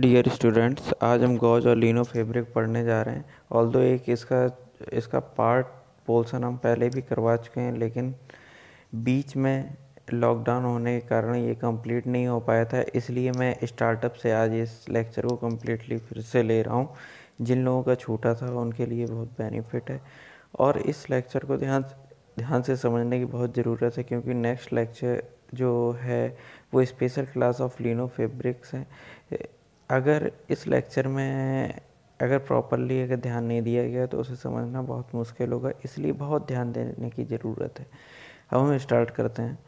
Dear students आज हम gauge और लिनो फैब्रिक पढ़ने जा रहे हैं ऑल दो एक इसका इसका पार्ट पोलसन हम पहले भी करवा चुके हैं लेकिन बीच में लॉकडाउन होने के कारण ये कंप्लीट नहीं हो पाया था इसलिए मैं स्टार्टअप से आज इस लेक्चर को कम्प्लीटली फिर से ले रहा हूँ जिन लोगों का छूटा था उनके लिए बहुत बेनिफिट है और इस लेक्चर को ध्यान ध्यान से समझने की बहुत ज़रूरत है क्योंकि नेक्स्ट लेक्चर जो है वो special class of leno fabrics हैं अगर इस लेक्चर में अगर प्रॉपरली अगर ध्यान नहीं दिया गया तो उसे समझना बहुत मुश्किल होगा इसलिए बहुत ध्यान देने की ज़रूरत है अब हम स्टार्ट करते हैं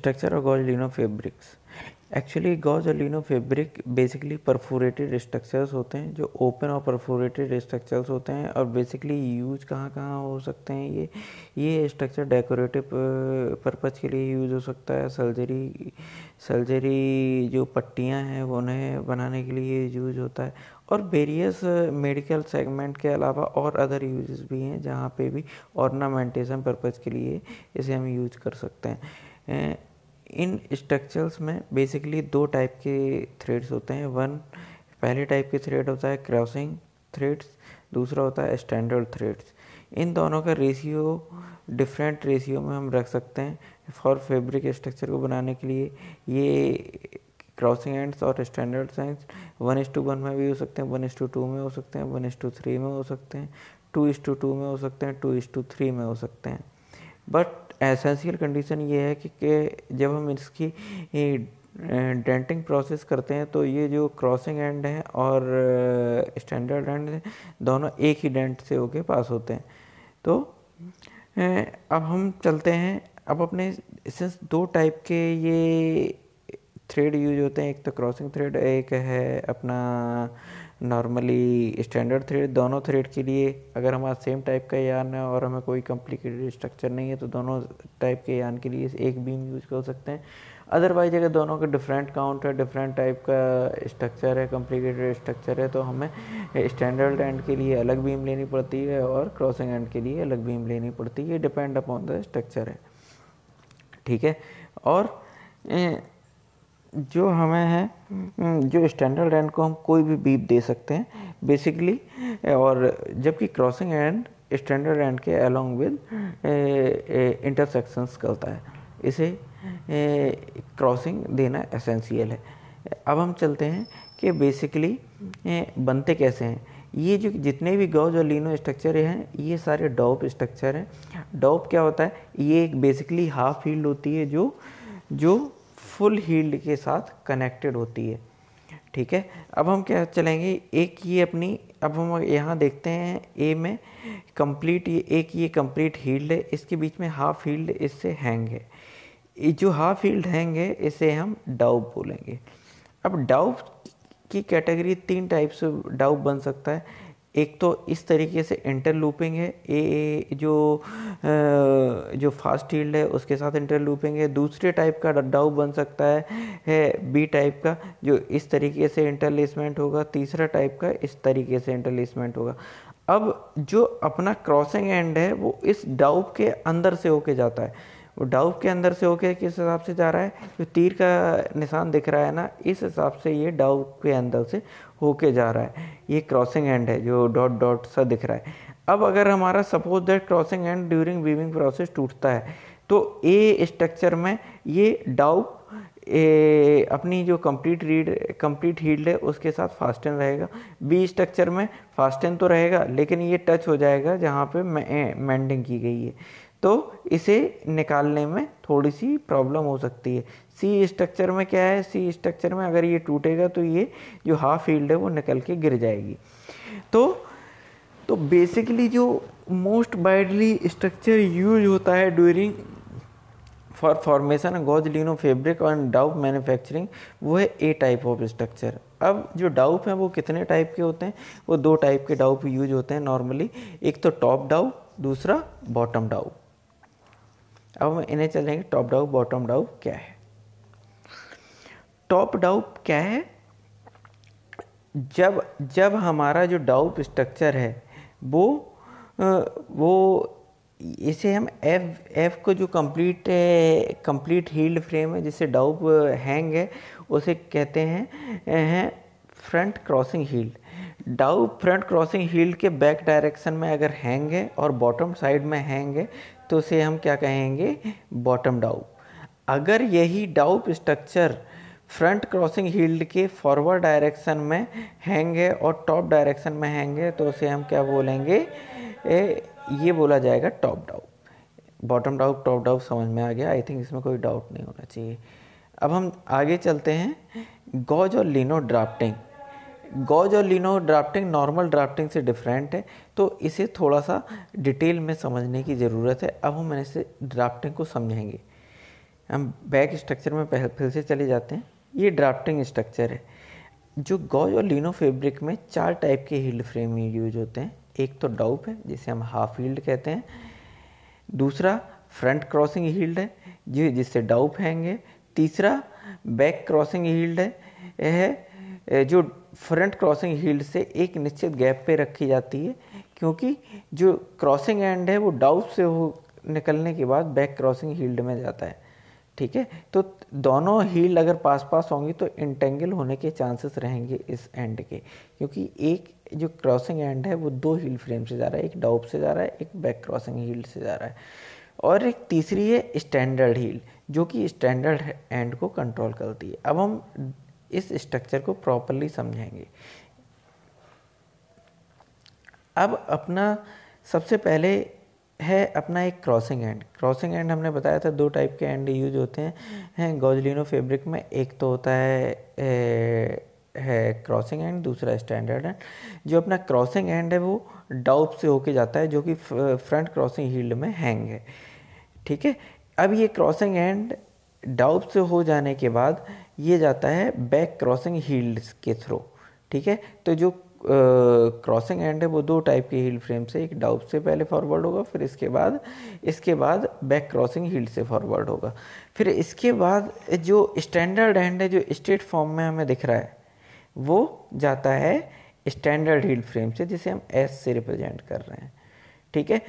स्ट्रक्चर ऑफ गोल्डिनो fabrics actually gauze leno fabric basically perforated structures होते हैं जो ओपन और परफोरेटेड स्ट्रक्चर्स होते हैं और बेसिकली यूज कहाँ कहाँ हो सकते हैं ये ये स्ट्रक्चर डेकोरेटिव पर्पज़ के लिए यूज हो सकता है सर्जरी सर्जरी जो पट्टियाँ हैं उन्हें बनाने के लिए यूज होता है और वेरियस मेडिकल सेगमेंट के अलावा और अदर यूजेस भी हैं जहाँ पे भी ऑर्नामेंटेशन पर्पज़ के लिए इसे हम यूज कर सकते हैं इन स्ट्रक्चर्स में बेसिकली दो टाइप के थ्रेड्स होते हैं वन पहले टाइप के थ्रेड होता है क्रॉसिंग थ्रेड्स दूसरा होता है स्टैंडर्ड थ्रेड्स इन दोनों का रेशियो डिफरेंट रेशियो में हम रख सकते हैं फॉर फैब्रिक स्ट्रक्चर को बनाने के लिए ये क्रॉसिंग एंड्स और स्टैंडर्ड साइंस वन इस टू वन में भी हो सकते हैं वन इस टू टू में हो सकते हैं वन इस टू थ्री में हो सकते हैं टू इस टू टू में हो सकते हैं टू इस टू थ्री में हो सकते हैं बट एसेंशियल कंडीशन ये है कि, कि जब हम इसकी डेंटिंग प्रोसेस करते हैं तो ये जो क्रॉसिंग एंड है और स्टैंडर्ड एंड दोनों एक ही डेंट से होके पास होते हैं तो अब हम चलते हैं अब अपने सिंस दो टाइप के ये थ्रेड यूज होते हैं एक तो क्रॉसिंग थ्रेड एक है अपना नॉर्मली स्टैंडर्ड थ्रेड दोनों थ्रेड के लिए अगर हमारा सेम टाइप का यान है और हमें कोई कॉम्प्लिकेटेड स्ट्रक्चर नहीं है तो दोनों टाइप के यान के लिए एक बीम यूज कर सकते हैं अदरवाइज अगर दोनों का डिफरेंट काउंट है डिफरेंट टाइप का स्ट्रक्चर है कॉम्प्लिकेटेड स्ट्रक्चर है तो हमें स्टैंडर्ड एंड के लिए अलग बीम लेनी पड़ती है और क्रॉसिंग एंड के लिए अलग बीम लेनी पड़ती है डिपेंड अपॉन द स्ट्रक्चर है ठीक है और ए, जो हमें है हम्म। जो स्टैंडर्ड एंड को हम कोई भी बीप दे सकते हैं बेसिकली और जबकि क्रॉसिंग एंड स्टैंडर्ड एंड के अलोंग विद इंटरसेक्शंस करता है इसे क्रॉसिंग देना एसेंशियल है अब हम चलते हैं कि बेसिकली हम्म। बनते कैसे हैं ये जो जितने भी गौज और लिनो स्ट्रक्चर हैं ये सारे डॉप स्ट्रक्चर हैं डॉप हाँ। क्या होता है ये एक बेसिकली हाफ फील्ड होती है जो जो फुल हील्ड के साथ कनेक्टेड होती है ठीक है अब हम क्या चलेंगे एक ये अपनी अब हम यहाँ देखते हैं ए में कंप्लीट ये एक ये कंप्लीट हील्ड है इसके बीच में हाफ हील्ड इससे हैंग है जो हाफ हील्ड हैंग है इसे हम डाउब बोलेंगे अब डाउब की कैटेगरी तीन टाइप से डाउब बन सकता है एक तो इस तरीके से इंटरलूपिंग है ए जो जो फास्ट हील्ड है उसके साथ इंटरलूपिंग है दूसरे टाइप का डाउ बन सकता है है बी टाइप का जो इस तरीके से इंटरलेसमेंट होगा तीसरा टाइप का इस तरीके से इंटरलेसमेंट होगा अब जो अपना क्रॉसिंग एंड है वो इस डाउप के अंदर से होके जाता है वो डाउब के अंदर से होके किस हिसाब से जा रहा है जो तीर का निशान दिख रहा है ना इस हिसाब से ये डाउब के अंदर से होके जा रहा है ये क्रॉसिंग एंड है जो डॉट डॉट सा दिख रहा है अब अगर हमारा suppose that crossing end during weaving process टूटता है तो ए स्ट्रक्चर में ये डाउब ए, अपनी जो कंप्लीट रीड कंप्लीट हील्ड है उसके साथ फास्टन रहेगा बी स्ट्रक्चर में फास्टन तो रहेगा लेकिन ये टच हो जाएगा जहाँ पे मैंडिंग की गई है तो इसे निकालने में थोड़ी सी प्रॉब्लम हो सकती है सी स्ट्रक्चर में क्या है सी स्ट्रक्चर में अगर ये टूटेगा तो ये जो हाफ फील्ड है वो निकल के गिर जाएगी तो तो बेसिकली जो मोस्ट वाइडली स्ट्रक्चर यूज होता है during for formation gauze leno fabric और डाउप मैन्युफैक्चरिंग वो है ए टाइप ऑफ स्ट्रक्चर अब जो डाउप हैं वो कितने टाइप के होते हैं वो दो टाइप के डाउप यूज होते हैं नॉर्मली एक तो टॉप डाउप दूसरा बॉटम डाउप अब हम इन्हें चलेंगे टॉप डाउ बॉटम डाउ क्या है टॉप डाउप क्या है जब जब हमारा जो डाउप स्ट्रक्चर है वो वो इसे हम एफ एफ को जो कंप्लीट कंप्लीट हील्ड फ्रेम है जिसे डाउप हैंग है उसे कहते हैं हैं front crossing heald doup front crossing heald के बैक डायरेक्शन में अगर हैंग है और बॉटम साइड में हैंग है तो उसे हम क्या कहेंगे बॉटम डाउ अगर यही doup structure front crossing heald के फॉरवर्ड डायरेक्शन में हैंग है और टॉप डायरेक्शन में हैंग है तो उसे हम क्या बोलेंगे ए, ये बोला जाएगा top doup bottom doup top doup समझ में आ गया आई थिंक इसमें कोई डाउट नहीं होना चाहिए अब हम आगे चलते हैं गॉज और लिनो ड्राफ्टिंग गॉज और लिनो ड्राफ्टिंग नॉर्मल ड्राफ्टिंग से डिफरेंट है तो इसे थोड़ा सा डिटेल में समझने की ज़रूरत है अब हम इसे ड्राफ्टिंग को समझेंगे हम बैक स्ट्रक्चर में फिर से चले जाते हैं ये ड्राफ्टिंग स्ट्रक्चर है जो गॉज और लिनो फैब्रिक में चार टाइप के हील्ड फ्रेम यूज होते हैं एक तो डाउप है जिसे हम हाफ हील्ड कहते हैं दूसरा फ्रंट क्रॉसिंग हील्ड है जो जिससे डाउप हैंगे तीसरा बैक क्रॉसिंग हील्ड है यह जो फ्रंट क्रॉसिंग हील्ड से एक निश्चित गैप पे रखी जाती है क्योंकि जो क्रॉसिंग एंड है वो डाउट से हो निकलने के बाद बैक क्रॉसिंग हील्ड में जाता है ठीक है तो दोनों हील्ड अगर पास पास होंगी तो इंटेंगल होने के चांसेस रहेंगे इस एंड के क्योंकि एक जो क्रॉसिंग एंड है वो दो हील फ्रेम से जा रहा है एक डाउप से जा रहा है एक बैक क्रॉसिंग हील्ड से जा रहा है और एक तीसरी है स्टैंडर्ड हील जो कि स्टैंडर्ड एंड को कंट्रोल करती है अब हम इस स्ट्रक्चर को प्रॉपरली समझेंगे अब अपना सबसे पहले है अपना एक क्रॉसिंग एंड क्रॉसिंग एंड हमने बताया था दो टाइप के एंड यूज होते हैं हैं गोजलिनो फैब्रिक में एक तो होता है ए, है क्रॉसिंग एंड दूसरा स्टैंडर्ड एंड जो अपना क्रॉसिंग एंड है वो डाउप से होके जाता है जो कि फ्रंट क्रॉसिंग हील्ड में हैंग है ठीक है अब ये क्रॉसिंग एंड डाउप से हो जाने के बाद ये जाता है बैक क्रॉसिंग हील्ड्स के थ्रू ठीक है तो जो क्रॉसिंग एंड है वो दो टाइप के हील फ्रेम से एक डाउप से पहले फॉरवर्ड होगा फिर इसके बाद इसके बाद बैक क्रॉसिंग हील से फॉरवर्ड होगा फिर इसके बाद जो स्टैंडर्ड एंड है जो स्ट्रेट फॉर्म में हमें दिख रहा है वो जाता है स्टैंडर्ड हील फ्रेम से जिसे हम एस से रिप्रेजेंट कर रहे हैं ठीक है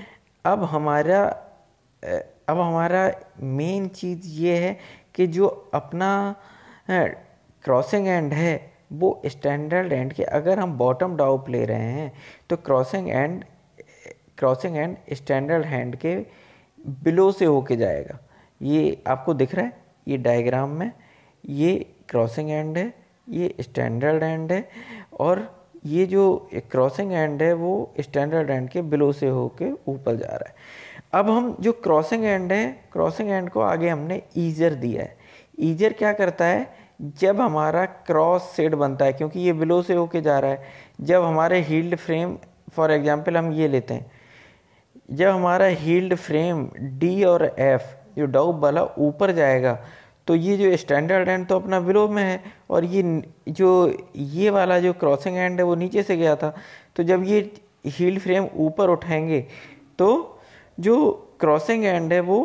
अब हमारा अब हमारा मेन चीज़ ये है कि जो अपना क्रॉसिंग एंड है वो स्टैंडर्ड एंड के अगर हम बॉटम डाउप ले रहे हैं तो crossing end crossing end standard hand के बिलो से होके जाएगा ये आपको दिख रहा है ये डायग्राम में ये क्रॉसिंग एंड है ये स्टैंडर्ड एंड है और ये जो क्रॉसिंग एंड है वो स्टैंडर्ड एंड के बिलो से होके ऊपर जा रहा है अब हम जो क्रॉसिंग एंड है क्रॉसिंग एंड को आगे हमने ईजर दिया है ईजर क्या करता है जब हमारा क्रॉस सेड बनता है क्योंकि ये बिलो से होके जा रहा है जब हमारे हील्ड फ्रेम फॉर एग्जांपल हम ये लेते हैं जब हमारा हील्ड फ्रेम डी और एफ जो डाउब वाला ऊपर जाएगा तो ये जो स्टैंडर्ड एंड तो अपना बिलो में है और ये जो ये वाला जो क्रॉसिंग एंड है वो नीचे से गया था तो जब ये हील्ड फ्रेम ऊपर उठाएंगे तो जो क्रॉसिंग एंड है वो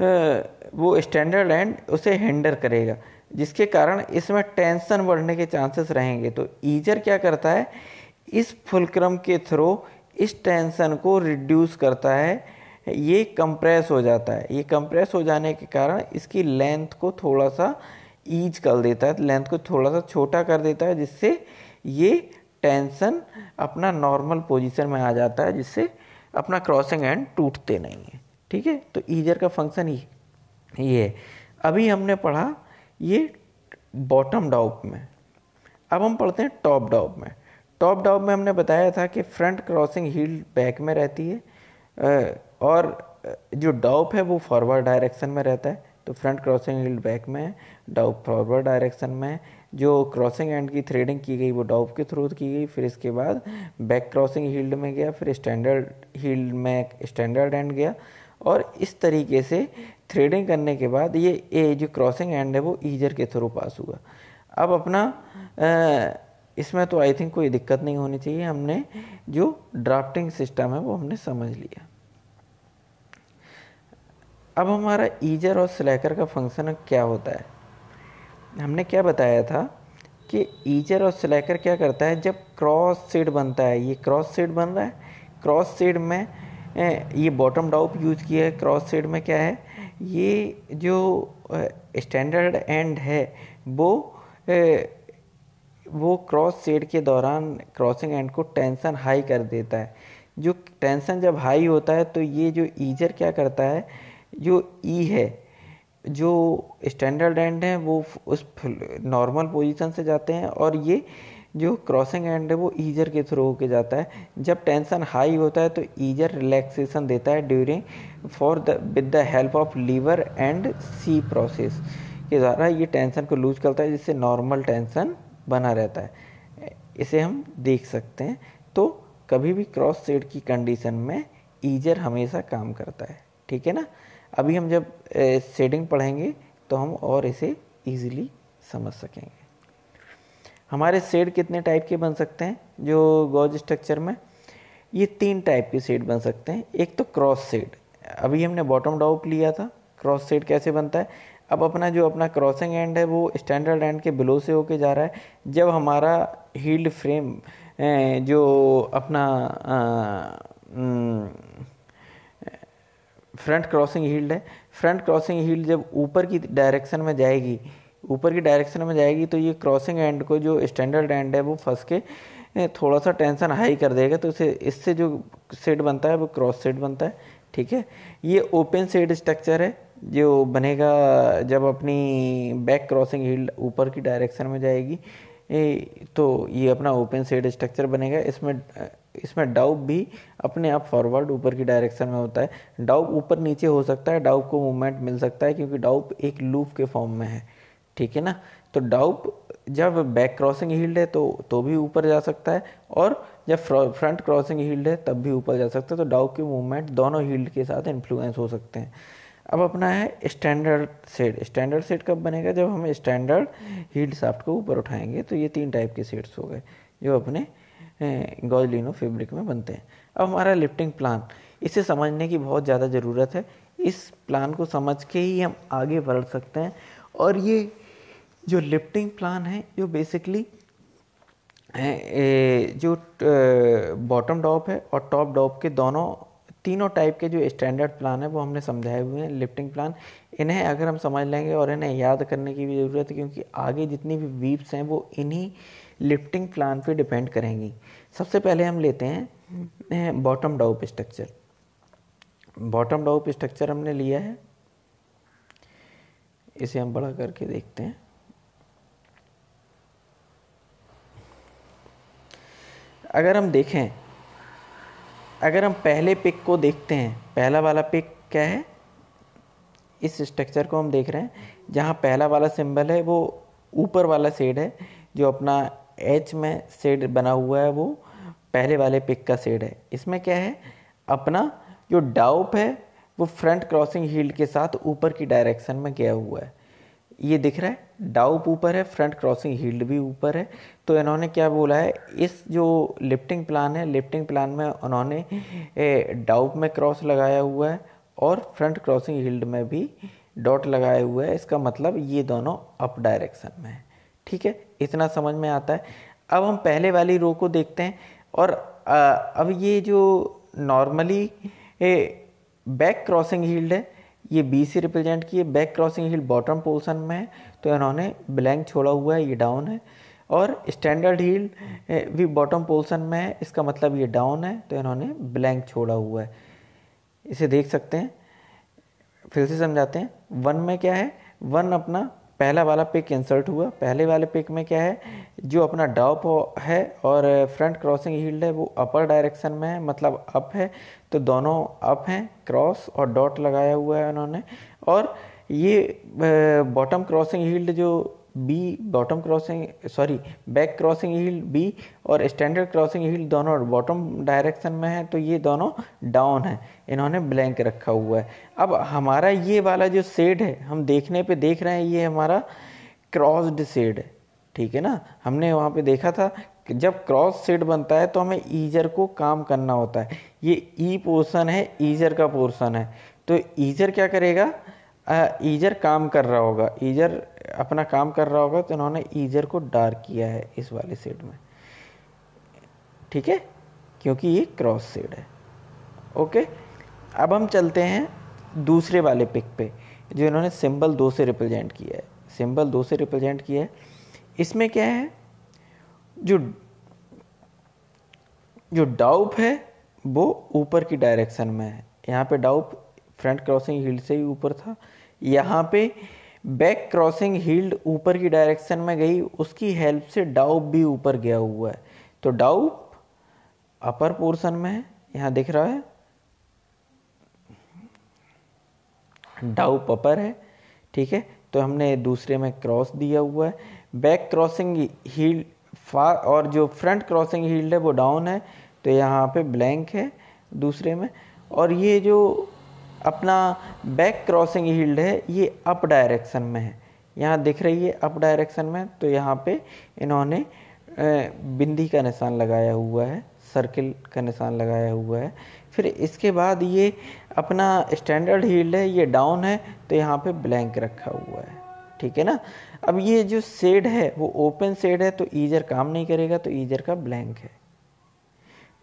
वो स्टैंडर्ड एंड उसे हैंडल करेगा जिसके कारण इसमें टेंशन बढ़ने के चांसेस रहेंगे तो ईजर क्या करता है इस फुलक्रम के थ्रू इस टेंशन को रिड्यूस करता है ये कंप्रेस हो जाता है ये कंप्रेस हो जाने के कारण इसकी लेंथ को थोड़ा सा ईज कर देता है लेंथ को थोड़ा सा छोटा कर देता है जिससे ये टेंशन अपना नॉर्मल पोजीशन में आ जाता है जिससे अपना क्रॉसिंग एंड टूटते नहीं है ठीक है तो ईजर का फंक्शन ही ये है अभी हमने पढ़ा ये बॉटम डाउप में अब हम पढ़ते हैं टॉप डाउप में टॉप डाउप में हमने बताया था कि फ्रंट क्रॉसिंग हील बैक में रहती है और जो डाउप है वो फॉरवर्ड डायरेक्शन में रहता है तो फ्रंट क्रॉसिंग हील बैक में डाउप फॉरवर्ड डायरेक्शन में है जो क्रॉसिंग एंड की थ्रेडिंग की गई वो डॉप के थ्रू की गई फिर इसके बाद बैक क्रॉसिंग हील्ड में गया फिर स्टैंडर्ड हील्ड में स्टैंडर्ड एंड गया और इस तरीके से थ्रेडिंग करने के बाद ये ए जो क्रॉसिंग एंड है वो ईजर के थ्रू पास हुआ अब अपना आ, इसमें तो आई थिंक कोई दिक्कत नहीं होनी चाहिए हमने जो ड्राफ्टिंग सिस्टम है वो हमने समझ लिया अब हमारा ईजर और स्लैकर का फंक्शन क्या होता है हमने क्या बताया था कि ईजर और स्लैकर क्या करता है जब क्रॉस सीड बनता है ये क्रॉस सीड बन रहा है क्रॉस सीड में ये बॉटम डाउप यूज किया है क्रॉस सीड में क्या है ये जो स्टैंडर्ड एंड है वो वो क्रॉस सीड के दौरान क्रॉसिंग एंड को टेंशन हाई कर देता है जो टेंशन जब हाई होता है तो ये जो ईजर क्या करता है जो ई है जो स्टैंडर्ड एंड है वो उस नॉर्मल पोजीशन से जाते हैं और ये जो क्रॉसिंग एंड है वो ईजर के थ्रू होके जाता है जब टेंशन हाई होता है तो ईजर रिलैक्सेशन देता है during for the with the help of lever and सी प्रोसेस के द्वारा ये टेंशन को लूज करता है जिससे नॉर्मल टेंशन बना रहता है इसे हम देख सकते हैं तो कभी भी क्रॉस सेड की कंडीशन में ईजर हमेशा काम करता है ठीक है ना अभी हम जब शेडिंग पढ़ेंगे तो हम और इसे ईजिली समझ सकेंगे हमारे शेड कितने टाइप के बन सकते हैं जो गॉज स्ट्रक्चर में ये तीन टाइप के सेड बन सकते हैं एक तो क्रॉस सेड अभी हमने बॉटम डाउप लिया था क्रॉस सेड कैसे बनता है अब अपना जो अपना क्रॉसिंग एंड है वो स्टैंडर्ड एंड के बिलो से होके जा रहा है जब हमारा हील्ड फ्रेम जो अपना आ, न, फ्रंट क्रॉसिंग हील्ड है फ्रंट क्रॉसिंग हील्ड जब ऊपर की डायरेक्शन में जाएगी ऊपर की डायरेक्शन में जाएगी तो ये क्रॉसिंग एंड को जो स्टैंडर्ड एंड है वो फंस के थोड़ा सा टेंशन हाई कर देगा तो इसे इससे जो सेट बनता है वो क्रॉस सेट बनता है ठीक है ये ओपन सेड स्ट्रक्चर है जो बनेगा जब अपनी बैक क्रॉसिंग हील्ड ऊपर की डायरेक्शन में जाएगी तो ये अपना ओपन सेड स्ट्रक्चर बनेगा इसमें इसमें डाउब भी अपने आप फॉरवर्ड ऊपर की डायरेक्शन में होता है डाउब ऊपर नीचे हो सकता है डाउब को मूवमेंट मिल सकता है क्योंकि डाउब एक लूप के फॉर्म में है ठीक है ना तो डाउब जब बैक क्रॉसिंग हील्ड है तो तो भी ऊपर जा सकता है और जब फ्रंट क्रॉसिंग हील्ड है तब भी ऊपर जा सकता है तो डाउब के मूवमेंट दोनों हील्ड के साथ इन्फ्लुएंस हो सकते हैं अब अपना है स्टैंडर्ड सेट स्टैंडर्ड सेट कब बनेगा जब हम स्टैंडर्ड हील्ड साफ्ट को ऊपर उठाएंगे तो ये तीन टाइप के सेट्स हो गए जो अपने गोजलिनो फैब्रिक में बनते हैं अब हमारा लिफ्टिंग प्लान इसे समझने की बहुत ज़्यादा ज़रूरत है इस प्लान को समझ के ही हम आगे बढ़ सकते हैं और ये जो लिफ्टिंग प्लान है जो बेसिकली जो बॉटम डॉप है और टॉप डॉप के दोनों तीनों टाइप के जो स्टैंडर्ड प्लान है वो हमने समझाए हुए हैं लिफ्टिंग प्लान इन्हें अगर हम समझ लेंगे और इन्हें याद करने की भी ज़रूरत है क्योंकि आगे जितनी भी वीप्स हैं वो इन्हीं लिफ्टिंग प्लान पे डिपेंड करेंगी सबसे पहले हम लेते हैं bottom doup structure bottom doup structure हमने लिया है इसे हम बड़ा करके देखते हैं अगर हम देखें अगर हम पहले पिक को देखते हैं पहला वाला पिक क्या है इस स्ट्रक्चर को हम देख रहे हैं जहाँ पहला वाला सिंबल है वो ऊपर वाला सेड है जो अपना एच में सेड बना हुआ है वो पहले वाले पिक का सेड है इसमें क्या है अपना जो डाउप है वो फ्रंट क्रॉसिंग हील्ड के साथ ऊपर की डायरेक्शन में गया हुआ है ये दिख रहा है डाउप ऊपर है फ्रंट क्रॉसिंग हील्ड भी ऊपर है तो इन्होंने क्या बोला है इस जो लिफ्टिंग प्लान है लिफ्टिंग प्लान में उन्होंने डाउप में क्रॉस लगाया हुआ है और फ्रंट क्रॉसिंग हील्ड में भी डॉट लगाया हुआ है इसका मतलब ये दोनों अप डायरेक्शन में है ठीक है इतना समझ में आता है अब हम पहले वाली रो को देखते हैं और आ, अब ये जो नॉर्मली बैक क्रॉसिंग हील्ड है ये बी से रिप्रेजेंट किए back crossing heald bottom portion में है तो इन्होंने ब्लैंक छोड़ा हुआ है ये डाउन है और स्टैंडर्ड हील भी बॉटम पोर्सन में है इसका मतलब ये डाउन है तो इन्होंने ब्लैंक छोड़ा हुआ है इसे देख सकते हैं फिर से समझाते हैं वन में क्या है वन अपना पहला वाला पिक इंसर्ट हुआ पहले वाले पिक में क्या है जो अपना डाउप है और फ्रंट क्रॉसिंग हील्ड है वो अपर डायरेक्शन में है मतलब अप है तो दोनों अप हैं क्रॉस और डॉट लगाया हुआ है उन्होंने और ये बॉटम क्रॉसिंग हील्ड जो B bottom crossing sorry back crossing heald B और स्टैंडर्ड क्रॉसिंग हील दोनों बॉटम डायरेक्शन में है तो ये दोनों डाउन है इन्होंने ब्लैंक रखा हुआ है अब हमारा ये वाला जो सेड है हम देखने पे देख रहे हैं ये हमारा क्रॉस्ड सेड है ठीक है ना हमने वहाँ पे देखा था जब क्रॉस सेड बनता है तो हमें ईजर को काम करना होता है ये ई e पोर्सन है ईजर का पोर्सन है तो ईजर क्या करेगा ईजर काम कर रहा होगा ईजर अपना काम कर रहा होगा तो इन्होंने ईजर को डार्क किया है इस वाले सेड में ठीक है क्योंकि ये क्रॉस सेड है ओके अब हम चलते हैं दूसरे वाले पिक पे जो इन्होंने सिंबल दो से रिप्रेजेंट किया है सिंबल दो से रिप्रेजेंट किया है इसमें क्या है जो जो डाउप है वो ऊपर की डायरेक्शन में है यहाँ पे डाउप फ्रंट क्रॉसिंग हिल से ही ऊपर था यहाँ पे बैक क्रॉसिंग हील्ड ऊपर की डायरेक्शन में गई उसकी हेल्प से डाउप भी ऊपर गया हुआ है तो डाउप अपर पोर्शन में है यहाँ दिख रहा है डाउप अपर है ठीक है तो हमने दूसरे में क्रॉस दिया हुआ है बैक क्रॉसिंग हील्ड फार और जो फ्रंट क्रॉसिंग हील्ड है वो डाउन है तो यहाँ पे ब्लैंक है दूसरे में और ये जो अपना बैक क्रॉसिंग हील्ड है ये अप डायरेक्शन में है यहाँ दिख रही है अप डायरेक्शन में तो यहाँ पे इन्होंने बिंदी का निशान लगाया हुआ है सर्किल का निशान लगाया हुआ है फिर इसके बाद ये अपना स्टैंडर्ड हील्ड है ये डाउन है तो यहाँ पे ब्लैंक रखा हुआ है ठीक है ना अब ये जो सेड है वो ओपन सेड है तो ईजर काम नहीं करेगा तो ईजर का ब्लैंक है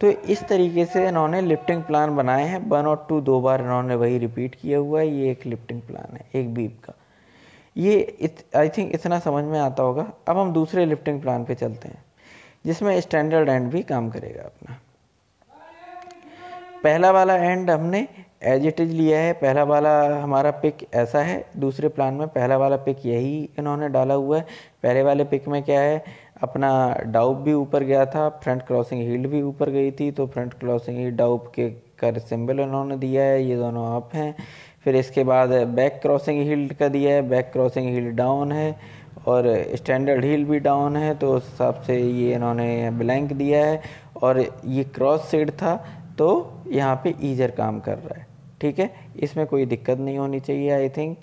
तो इस तरीके से इन्होंने लिफ्टिंग प्लान बनाए हैं वन और टू दो बार इन्होंने वही रिपीट किया हुआ है ये एक लिफ्टिंग प्लान है एक बीप का ये आई थिंक इतना समझ में आता होगा अब हम दूसरे लिफ्टिंग प्लान पे चलते हैं जिसमें स्टैंडर्ड एंड भी काम करेगा अपना पहला वाला एंड हमने एज इट इज लिया है पहला वाला हमारा पिक ऐसा है दूसरे प्लान में पहला वाला पिक यही इन्होंने डाला हुआ है पहले वाले पिक में क्या है अपना डाउप भी ऊपर गया था फ्रंट क्रॉसिंग हील्ड भी ऊपर गई थी तो फ्रंट क्रॉसिंग ही डाउप के कर सिंबल उन्होंने दिया है ये दोनों अप हैं फिर इसके बाद बैक क्रॉसिंग हील्ड का दिया है बैक क्रॉसिंग हील्ड डाउन है और स्टैंडर्ड हील भी डाउन है तो उस हिसाब से ये इन्होंने ब्लैंक दिया है और ये क्रॉस सेड था तो यहाँ पे ईजर काम कर रहा है ठीक है इसमें कोई दिक्कत नहीं होनी चाहिए आई थिंक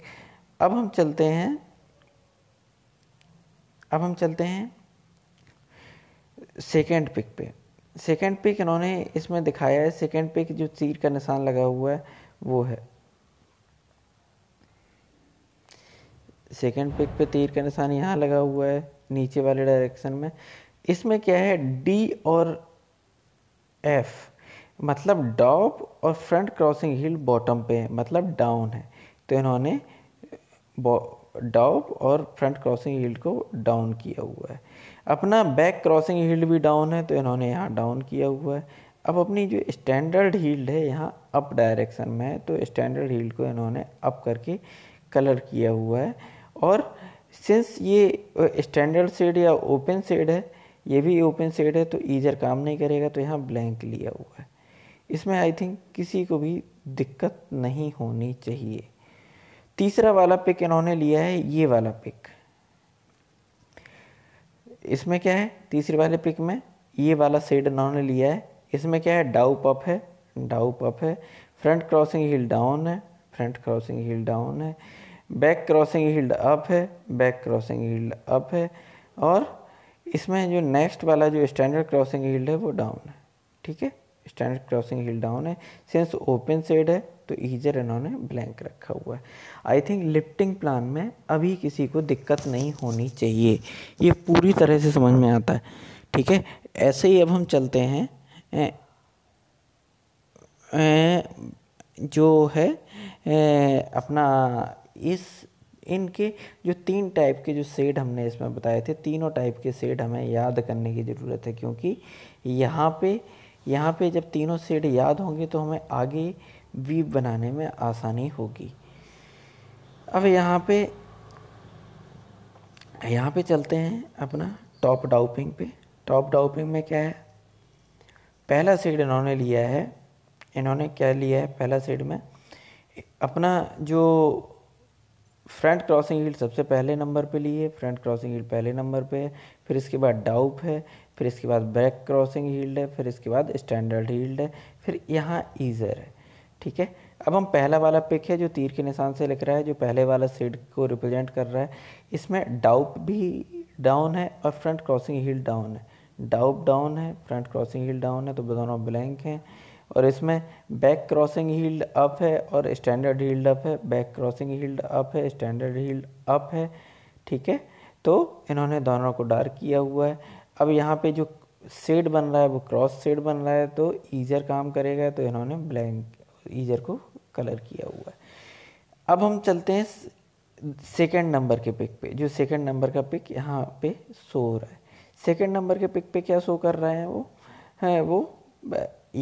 अब हम चलते हैं अब हम चलते हैं सेकेंड पिक पे सेकेंड पिक इन्होंने इसमें दिखाया है सेकेंड पिक जो तीर का निशान लगा हुआ है वो है सेकेंड पिक पे तीर का निशान यहाँ लगा हुआ है नीचे वाले डायरेक्शन में इसमें क्या है डी और एफ मतलब डॉप और फ्रंट क्रॉसिंग हिल बॉटम पे है मतलब डाउन है तो इन्होंने डॉप और फ्रंट क्रॉसिंग हिल को डाउन किया हुआ है अपना बैक क्रॉसिंग हील्ड भी डाउन है तो इन्होंने यहाँ डाउन किया हुआ है अब अपनी जो स्टैंडर्ड हील्ड है यहाँ अप डायरेक्शन में है तो स्टैंडर्ड हील्ड को इन्होंने अप करके कलर किया हुआ है और सिंस ये स्टैंडर्ड सेड या ओपन सेड है ये भी ओपन सेड है तो ईजर काम नहीं करेगा तो यहाँ ब्लैंक लिया हुआ है इसमें आई थिंक किसी को भी दिक्कत नहीं होनी चाहिए तीसरा वाला पिक इन्होंने लिया है ये वाला पिक इसमें क्या है तीसरे वाले पिक में ये वाला सेड उन्होंने लिया है इसमें क्या है डाउ पप है डाउ पप है फ्रंट क्रॉसिंग हिल डाउन है फ्रंट क्रॉसिंग हील डाउन है बैक क्रॉसिंग हील अप है बैक क्रॉसिंग हील अप है और इसमें जो नेक्स्ट वाला जो स्टैंडर्ड क्रॉसिंग हील्ड है वो डाउन है ठीक है स्टैंडर्ड क्रॉसिंग हिल डाउन है सिंस ओपन सेड है तो ईजर इन्होंने ब्लैंक रखा हुआ है आई थिंक लिफ्टिंग प्लान में अभी किसी को दिक्कत नहीं होनी चाहिए ये पूरी तरह से समझ में आता है ठीक है ऐसे ही अब हम चलते हैं ए, ए, जो है ए, अपना इस इनके जो तीन टाइप के जो सेड हमने इसमें बताए थे तीनों टाइप के सेड हमें याद करने की ज़रूरत है क्योंकि यहाँ पे यहाँ पे जब तीनों सेड याद होंगे तो हमें आगे वीप बनाने में आसानी होगी अब यहाँ पे यहाँ पे चलते हैं अपना टॉप डाउपिंग पे टॉप डाउपिंग में क्या है पहला सीड इन्होंने लिया है इन्होंने क्या लिया है पहला सेड में अपना जो फ्रंट क्रॉसिंग हील्ड सबसे पहले नंबर पे लिए फ्रंट क्रॉसिंग हील्ड पहले नंबर पे है फिर इसके बाद डाउप है फिर इसके बाद बैक क्रॉसिंग हील्ड है फिर इसके बाद स्टैंडर्ड हील्ड है फिर यहाँ ईजर है ठीक है अब हम पहला वाला पिक है जो तीर के निशान से लिख रहा है जो पहले वाला सीड को रिप्रेजेंट कर रहा है इसमें डाउप भी डाउन है और फ्रंट क्रॉसिंग हील डाउन है डाउप डाउन है फ्रंट क्रॉसिंग हील डाउन है तो दोनों ब्लैंक हैं और इसमें बैक क्रॉसिंग हील्ड अप है और स्टैंडर्ड हील्ड अप है बैक क्रॉसिंग हील्ड अप है स्टैंडर्ड हील्ड अप है ठीक है तो इन्होंने दोनों को डार्क किया हुआ है अब यहाँ पे जो सेड बन रहा है वो क्रॉस सेड बन रहा है तो ईजर काम करेगा तो इन्होंने ब्लैंक ईजर को कलर किया हुआ है अब हम चलते हैं सेकेंड नंबर के पिक पे जो सेकेंड नंबर का पिक यहाँ पे शो हो रहा है सेकेंड नंबर के पिक पे क्या शो कर रहा है वो है वो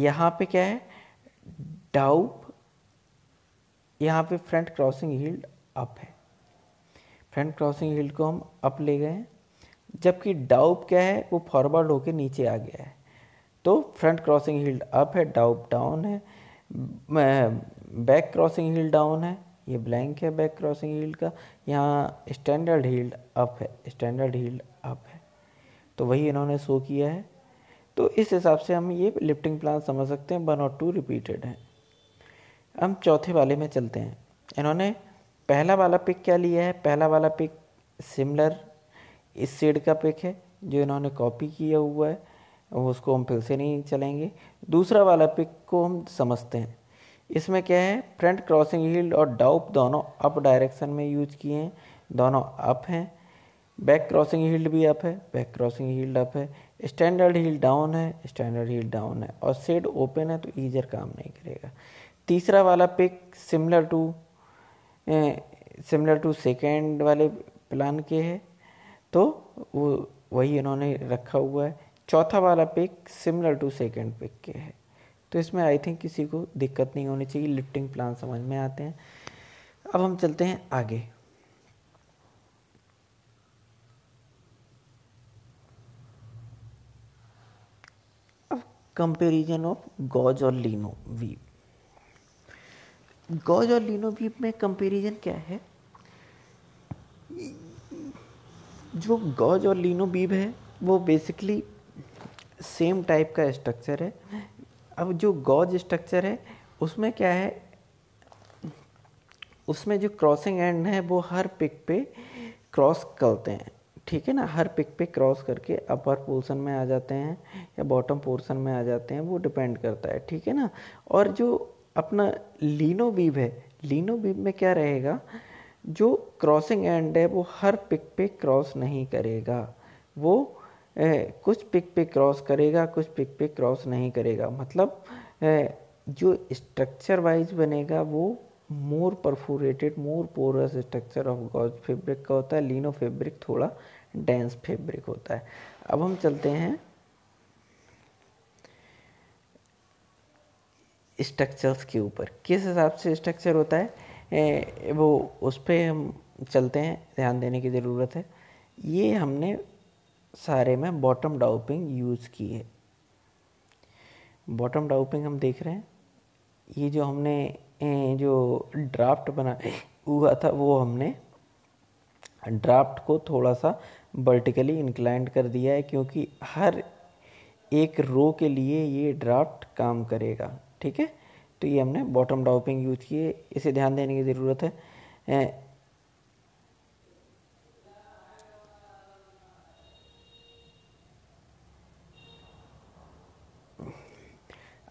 यहाँ पे क्या है डाउप यहाँ पे फ्रंट क्रॉसिंग हील्ड अप है फ्रंट क्रॉसिंग हील्ड को हम अप ले गए हैं जबकि डाउप क्या है वो फॉरवर्ड होके नीचे आ गया है तो फ्रंट क्रॉसिंग हील्ड अप है डाउप डाउन है बैक क्रॉसिंग हील डाउन है ये ब्लैंक है बैक क्रॉसिंग हील्ड का यहाँ स्टैंडर्ड हील्ड अप है स्टैंडर्ड हील्ड अप है तो वही इन्होंने शो किया है तो इस हिसाब से हम ये लिफ्टिंग प्लान समझ सकते हैं वन और टू रिपीटेड हैं हम चौथे वाले में चलते हैं इन्होंने पहला वाला पिक क्या लिया है पहला वाला पिक सिमिलर इस सेड का पिक है जो इन्होंने कॉपी किया हुआ है उसको हम फिर से नहीं चलेंगे दूसरा वाला पिक को हम समझते हैं इसमें क्या है फ्रंट क्रॉसिंग हील्ड और डाउप दोनों अप डायरेक्शन में यूज किए हैं दोनों अप हैं बैक क्रॉसिंग हील्ड भी अप है बैक क्रॉसिंग हील्ड अप है स्टैंडर्ड हील डाउन है स्टैंडर्ड हील डाउन है और सेड ओपन है तो ईजर काम नहीं करेगा तीसरा वाला pick similar to similar to second वाले प्लान के है तो वो वही इन्होंने रखा हुआ है चौथा वाला pick similar to second pick के है तो इसमें आई थिंक किसी को दिक्कत नहीं होनी चाहिए लिफ्टिंग प्लान समझ में आते हैं अब हम चलते हैं आगे अब कंपेरिजन ऑफ गॉज और लीनो वीप गॉज और लीनो वीप में कंपेरिजन क्या है जो गौज और लिनो बीब है वो बेसिकली सेम टाइप का स्ट्रक्चर है अब जो गौज स्ट्रक्चर है उसमें क्या है उसमें जो क्रॉसिंग एंड है वो हर पिक पे क्रॉस करते हैं ठीक है ना हर पिक पे क्रॉस करके अपर पोर्शन में आ जाते हैं या बॉटम पोर्शन में आ जाते हैं वो डिपेंड करता है ठीक है ना और जो अपना लीनो बीब है लीनो बीब में क्या रहेगा जो क्रॉसिंग एंड है वो हर पिक पे क्रॉस नहीं करेगा वो ए, कुछ पिक पे क्रॉस करेगा कुछ पिक पे क्रॉस नहीं करेगा मतलब ए, जो स्ट्रक्चर वाइज बनेगा वो more perforated more porous structure of gauze fabric का होता है लीनो फैब्रिक थोड़ा डेंस फैब्रिक होता है अब हम चलते हैं स्ट्रक्चर्स के ऊपर किस हिसाब से स्ट्रक्चर होता है वो उस पर हम चलते हैं ध्यान देने की ज़रूरत है ये हमने सारे में बॉटम डाउपिंग यूज़ की है बॉटम डाउपिंग हम देख रहे हैं ये जो हमने जो ड्राफ्ट बना हुआ था वो हमने ड्राफ्ट को थोड़ा सा वर्टिकली इंक्लाइंड कर दिया है क्योंकि हर एक रो के लिए ये ड्राफ्ट काम करेगा ठीक है तो ये हमने बॉटम डाउपिंग यूज किए इसे ध्यान देने की ज़रूरत है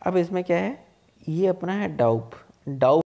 अब इसमें क्या है ये अपना है डाउप डाउप